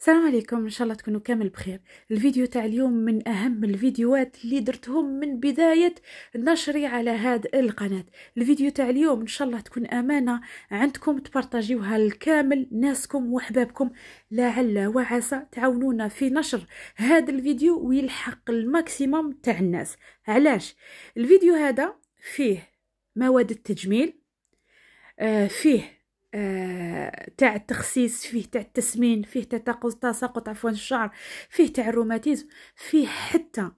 السلام عليكم ان شاء الله تكونوا كامل بخير الفيديو تاع اليوم من اهم الفيديوهات اللي درتهم من بداية نشري على هاد القناة الفيديو تاع اليوم ان شاء الله تكون امانة عندكم تبارطاجيوها لكامل ناسكم وحبابكم لعل وعسى تعاونونا في نشر هاد الفيديو ويلحق الماكسيموم تاع الناس علاش الفيديو هذا فيه مواد التجميل آه، فيه آه تاع التخسيس فيه تاع التسمين فيه تاع تساقط عفوا الشعر فيه تاع الروماتيزم فيه حتى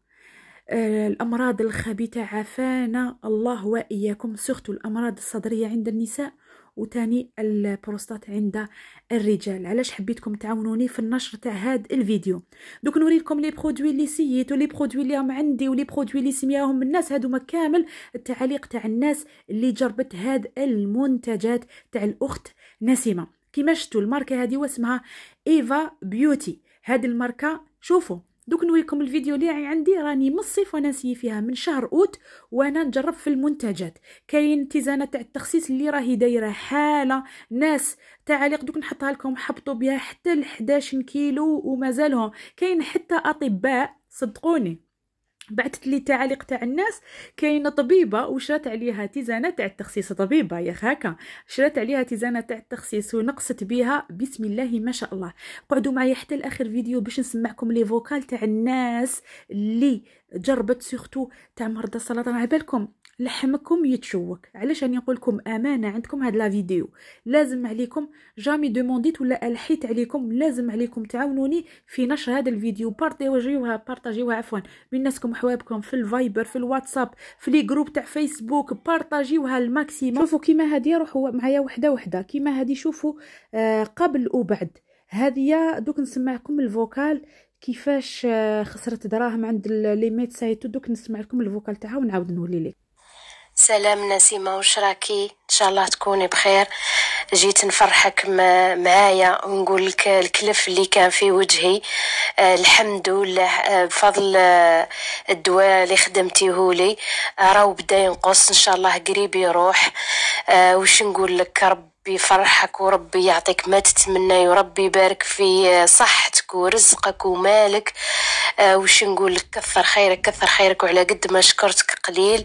آه الامراض الخبيثه عافانا الله واياكم سورتو الامراض الصدريه عند النساء وتاني البروستات عند الرجال علاش حبيتكم تعاونوني في النشر تاع هاد الفيديو دوك نوريكم لي برودوي اللي سييت ولي برودوي اللي راهم عندي ولي برودوي اللي سمياهم الناس هادوما كامل التعاليق تاع الناس اللي جربت هاد المنتجات تاع الاخت نسيمه كيما شفتوا الماركه هادي واسمها ايفا بيوتي هاد الماركه شوفوا دوك نوريكم الفيديو اللي عندي راني من الصيف وانا نسيي فيها من شهر اوت وانا نجرب في المنتجات كاين تيزانه تاع التخسيس اللي راهي دايره حاله ناس تعاليق دوك نحطها لكم حبطوا بها حتى ل 11 كيلو ومازالهم كاين حتى اطباء صدقوني بعثت لي تعليق تاع الناس كاينه طبيبه وشرات عليها تيزانه تاع التخسيس طبيبه يا خاكا شرات عليها تيزانه تاع التخسيس ونقصت بها بسم الله ما شاء الله قعدوا معايا حتى لاخر فيديو باش نسمعكم لي فوكال تاع الناس اللي جربت سيختو تاع مرضى السرطان على بالكم لحمكم يتشوك علاش راني نقول لكم امانه عندكم هاد لا فيديو لازم عليكم جامي دومونديت ولا الحيت عليكم لازم عليكم تعاونوني في نشر هذا الفيديو بارطاجيوها بارطاجيوها عفوا بين ناسكم وحبابكم في الفايبر في الواتساب في لي جروب تاع فيسبوك بارطاجيوها الماكسيموم شوفوا كيما هادي روحوا معايا وحده وحده كيما هادي شوفوا آه قبل وبعد هذه دوك نسمعكم الفوكال كيفاش آه، خسرت دراهم عند لي سايتو دوك نسمع لكم الفوكال تاعها ونعاود نولي لك سلام نسيمة واش راكي ان شاء الله تكوني بخير جيت نفرحك معايا ونقول لك الكلف اللي كان في وجهي آه، الحمد لله آه، بفضل الدواء اللي خدمتيه لي راهو بدا ينقص ان شاء الله قريب يروح وش نقول لك رب وربي يفرحك وربي يعطيك ما تتمنى وربي يبارك في صحتك ورزقك ومالك آه وش نقول لك كثر خيرك كثر خيرك وعلى قد ما شكرتك قليل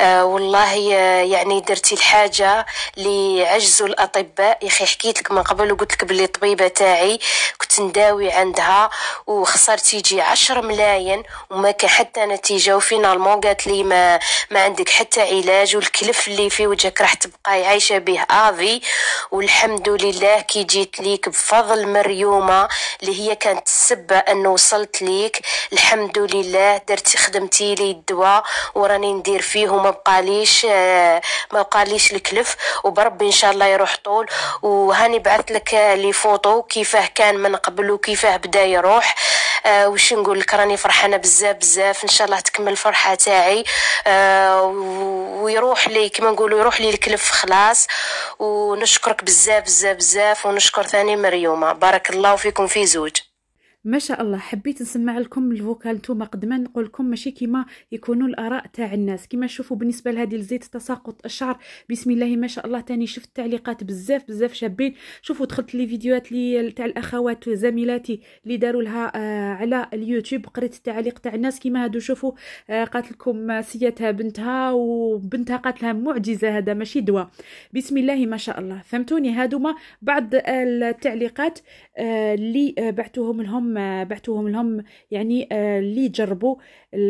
آه والله آه، يعني درتي الحاجة اللي عجزوا الأطباء يا أخي حكيت لك من قبل وقلت لك باللي الطبيبة تاعي كنت نداوي عندها وخسرت يجي عشر ملاين وما كان حتى نتيجة وفينالمون قالت لي ما, ما عندك حتى علاج والكلف اللي في وجهك راح تبقاي عايشة به آذي والحمد لله كي جيت ليك بفضل مريومة اللي هي كانت السبة أنه وصلت ليك لك الحمد لله درت خدمتي لي الدواء وراني ندير فيه وما بقاليش آه، ما بقاليش الكلف وبربي ان شاء الله يروح طول وهاني بعثت لك لي فوطو كيفاه كان من قبل وكيفاه بدا يروح آه وش نقول لك راني فرحانه بزاف بزاف ان شاء الله تكمل الفرحه تاعي آه، ويروح لي كما نقولوا يروح لي الكلف خلاص ونشكرك بزاف بزاف بزاف ونشكر ثاني مريومه بارك الله فيكم في زوج ما شاء الله حبيت نسمع لكم الفوكال نتوما قد ما نقول لكم ماشي كيما يكونوا الاراء تاع الناس كيما شوفوا بالنسبه لهذه الزيت تساقط الشعر بسم الله ما شاء الله تاني شفت تعليقات بزاف بزاف شابين شوفوا دخلت لي فيديوهات لي تاع الاخوات زميلاتي اللي داروا لها آه على اليوتيوب قريت التعليق تاع الناس كيما هادو شوفوا آه قالت لكم سيتها بنتها وبنتها قالت لها معجزه هذا ماشي دواء بسم الله ما شاء الله فهمتوني هادو ما بعض التعليقات اللي آه،, آه بعتوهم لهم بعتوهم لهم يعني آه، اللي جربوا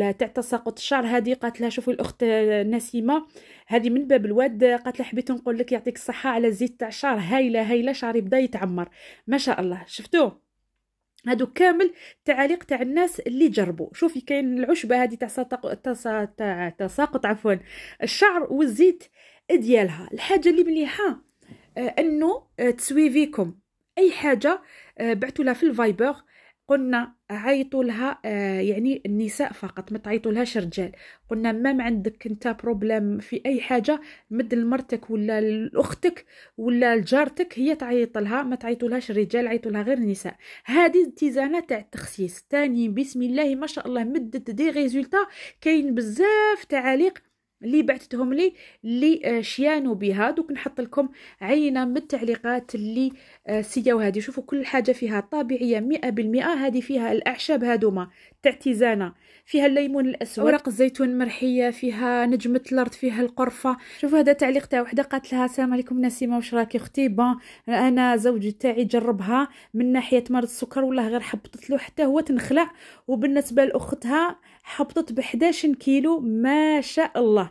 تاع تساقط الشعر هذه قالت لها شوفي الاخت آه، نسيمه هذه من باب الواد آه، قالت لها حبيت نقول لك يعطيك الصحه على الزيت تاع الشعر هايله هايله شعري بدا يتعمر ما شاء الله شفتوا هادو كامل تعاليق تاع الناس اللي جربوا شوفي كاين العشبه هذه تاع تساقط تساقط عفوا الشعر والزيت ديالها الحاجه اللي مليحه انه تسويفيكم اي حاجه بعثوا لها في الفايبر قلنا عيطوا لها آه، يعني النساء فقط ما تعيطوا لهاش رجال قلنا ما عندك انت بروبليم في اي حاجه مد لمرتك ولا لاختك ولا لجارتك هي تعيط لها ما تعيطوا لهاش الرجال عيطوا لها غير النساء هذه التزامات تاع التخسيس ثاني بسم الله ما شاء الله مدت دي ريزولتا كاين بزاف تعاليق اللي بعتتهم لي اللي شيانوا بها دوك نحط لكم عينه من التعليقات اللي آه، سياو هذه شوفوا كل حاجه فيها طبيعيه مئة هذه فيها الاعشاب هذوما تاع فيها الليمون الاسود ورق الزيتون مرحيه فيها نجمه الارض فيها القرفه شوف هذا تعليق تاع وحده قالت لها السلام عليكم نسيمه واش راكي اختي بون انا زوجي تاعي جربها من ناحيه مرض السكر والله غير حبطت له حتى هو تنخلع وبالنسبه لاختها حبطت ب 11 كيلو ما شاء الله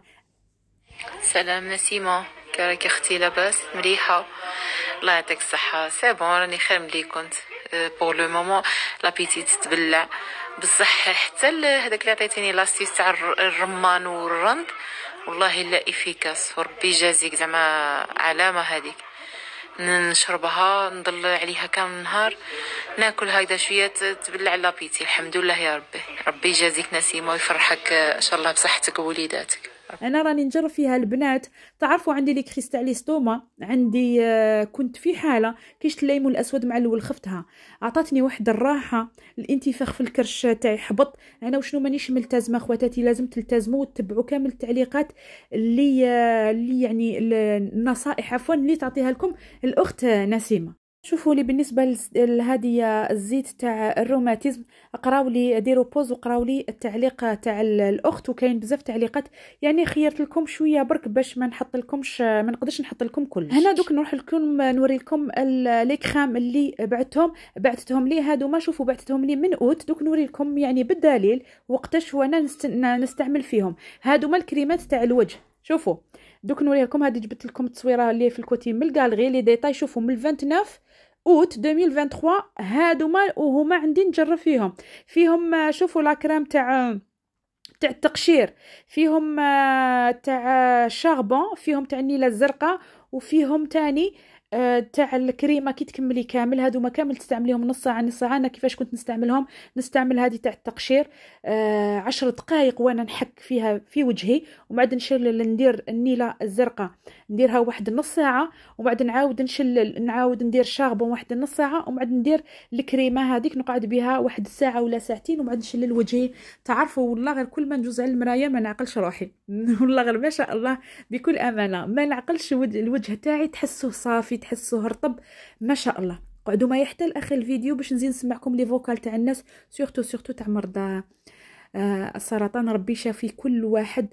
سلام نسيمه كيراك اختي لاباس مريحة الله يعطيك الصحه سي بون راني خير ملي كنت بور لو مومون لابيتي تتبلع بصح حتى هذاك اللي عطيتيني لاستيس تاع الرمان والرند والله لا افيكاس وربي يجازيك زعما علامه هذيك نشربها نضل عليها كامل النهار ناكل هكذا شويه تبلع لابيتي الحمد لله يا ربي ربي يجازيك نسيمه ويفرحك ان شاء الله بصحتك ووليداتك انا راني نجرب فيها البنات تعرفوا عندي لي استوما عندي آه، كنت في حاله كيشت الليمون الاسود مع الاول خفتها عطاتني واحد الراحه الانتفاخ في الكرش تاعي حبط انا وشنو مانيش ملتزمه خواتاتي لازم تلتزموا وتتبعوا كامل التعليقات اللي آه، اللي يعني النصائح عفوا اللي تعطيها لكم الاخت نسيمه شوفوا لي بالنسبه لهذه الزيت تاع الروماتيزم اقراو لي ديروا بوز وقراو لي التعليق تاع الاخت وكاين بزاف تعليقات يعني خيرت لكم شويه برك باش ما نحط لكمش ما نقدرش نحط لكم كل هنا دوك نروح لكم نوري لكم لي كريم اللي بعتهم بعتتهم لي هادو ما شوفوا بعتتهم لي من اوت دوك نوري لكم يعني بالدليل وقتاش وانا نست... نستعمل فيهم هادو ما الكريمات تاع الوجه شوفوا دوك نوري لكم هذه جبت لكم التصويره اللي في الكوتي من الكالغي لي ديتاي شوفوا من 29 اوت 2023 هادوما وهما عندي نجرب فيهم فيهم آه، شوفوا لا كريم تاع آه، تاع التقشير فيهم آه، تاع شاربون فيهم تاع النيله الزرقاء وفيهم تاني آه، تاع الكريمه كي تكملي كامل هادو كامل تستعمليهم نص ساعه نص ساعه انا كيفاش كنت نستعملهم نستعمل هذه تاع التقشير آه عشر دقائق وانا نحك فيها في وجهي ومن بعد نشل ندير النيله الزرقاء نديرها واحد نص ساعه ومن بعد نعاود نشلل نعاود ندير شاربون واحد نص ساعه ومن بعد ندير الكريمه هذيك نقعد بها واحد ساعه ولا ساعتين ومن بعد نشلل وجهي تعرفوا والله غير كل ما نجوز على المرايه ما نعقلش روحي والله غير ما شاء الله بكل امانه ما نعقلش الوجه تاعي تحسه صافي تحسوه رطب ما شاء الله قعدوا ما يحتى لاخر الفيديو باش نزيد نسمعكم لي فوكال تاع الناس سورتو سورتو تاع مرضى آه، السرطان ربي يشافي كل واحد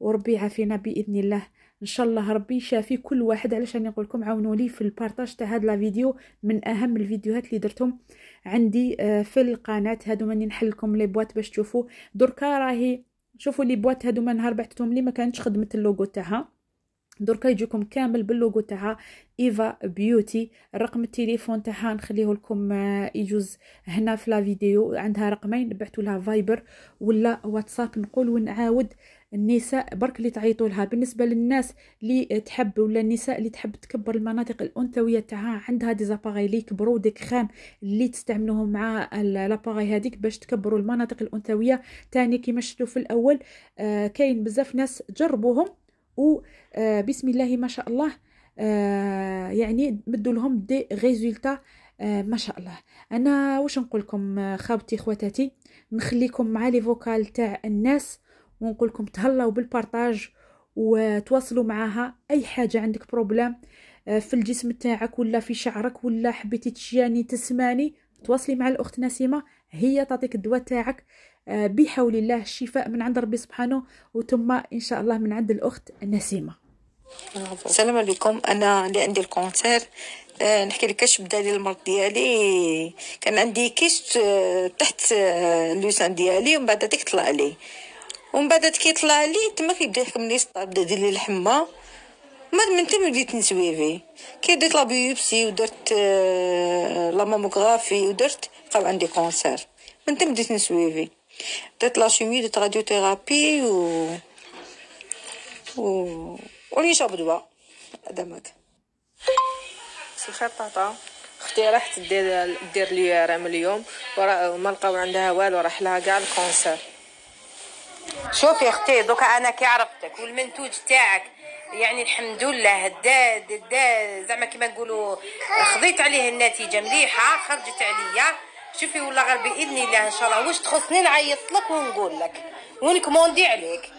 وربي يعافينا باذن الله ان شاء الله ربي يشافي كل واحد علاش راني نقول لكم عاونوا لي في البارطاج تاع هاد لا فيديو من اهم الفيديوهات اللي درتهم عندي آه، في القناه هادو ماني نحل لكم لي بواط باش تشوفوا دركا راهي شوفوا لي بواط هادو ما نهار بعثتهم لي ما كانتش خدمه اللوغو تاعها دركا يجيكم كامل باللوغو تاعها ايفا بيوتي رقم التليفون تاعها نخليه لكم آه، يجوز هنا في لا فيديو عندها رقمين بعثوا لها فايبر ولا واتساب نقول ونعاود النساء برك اللي تعيطوا لها بالنسبه للناس اللي تحب ولا النساء اللي تحب تكبر المناطق الانثويه تاعها عندها دي زاباغي لي كبروا ديك خام اللي تستعملوهم مع لاباغي هذيك باش تكبروا المناطق الانثويه تاني كيما شفتوا في الاول آه كاين بزاف ناس جربوهم وبسم آه، الله ما شاء الله آه، يعني مدوا لهم دي ريزولتا آه، ما شاء الله انا واش نقول لكم خاوتي خواتاتي نخليكم مع لي فوكال تاع الناس ونقول لكم تهلاو بالبارطاج وتواصلوا معاها اي حاجه عندك بروبلام في الجسم تاعك ولا في شعرك ولا حبيتي تشياني تسماني تواصلي مع الاخت نسيمه هي تعطيك الدواء تاعك آه، بحول الله الشفاء من عند ربي سبحانه وثم إن شاء الله من عند الأخت نسيمة السلام عليكم أنا اللي عندي الكونسير آه، نحكي لك كاش بدا لي المرض ديالي كان عندي كيست آه، تحت اللوسان ديالي ومن بعد هذيك طلع لي ومن بعد كي طلع لي تما كيبدا يحكم لي سطار بدا يدير لي الحمى من من تما بديت نسوي كي درت لا بيوبسي ودرت لا ماموغرافي ودرت بقاو عندي كونسير من تما بديت نسوي chimie de radiothérapie درت راديوثيرابي و و ونيشا بدواء هذا ماك سي طاطا اختي راحت دير دير لي رام اليوم وما لقاو عندها والو راح لها كاع الكونسير شوفي اختي دوكا انا كي عرفتك والمنتوج تاعك يعني الحمد لله دا دا زعما كيما نقولوا خضيت عليه النتيجه مليحه خرجت عليا شوفي والله غير باذن الله ان شاء الله واش تخصني نعيط لك ونقول لك ونكموندي عليك